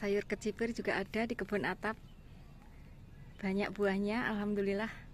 sayur kecipir juga ada di kebun atap banyak buahnya alhamdulillah